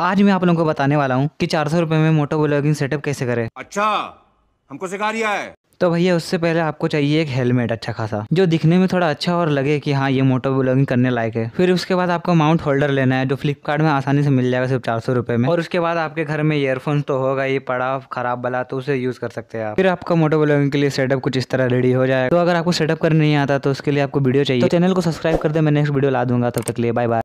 आज मैं आप लोगों को बताने वाला हूँ कि चार सौ में मोटो ब्लॉगिंग सेटअप कैसे करें अच्छा हमको सिखा दिया है तो भैया उससे पहले आपको चाहिए एक हेलमेट अच्छा खासा जो दिखने में थोड़ा अच्छा और लगे कि हाँ ये मोटो ब्लॉगिंग करने लायक है फिर उसके बाद आपको माउंट होल्डर लेना है जो फ्लिपकार्ट में आसानी से मिल जाएगा सिर्फ चार सौ रुपए में और उसके बाद आपके घर में ईयरफोन तो होगा ये पड़ा खराब वाला तो उसे यूज कर सकते हैं फिर आपका मोटो ब्लॉगिंग के लिए सेटअप कुछ इस तरह रेडी हो जाए तो अगर आपको सेटअप करने नहीं आता तो उसके लिए आपको वीडियो चाहिए तो चैनल को सब्सक्राइब कर दे मैं नेक्स्ट वीडियो ला दूंगा तब तक लिए बाय बाय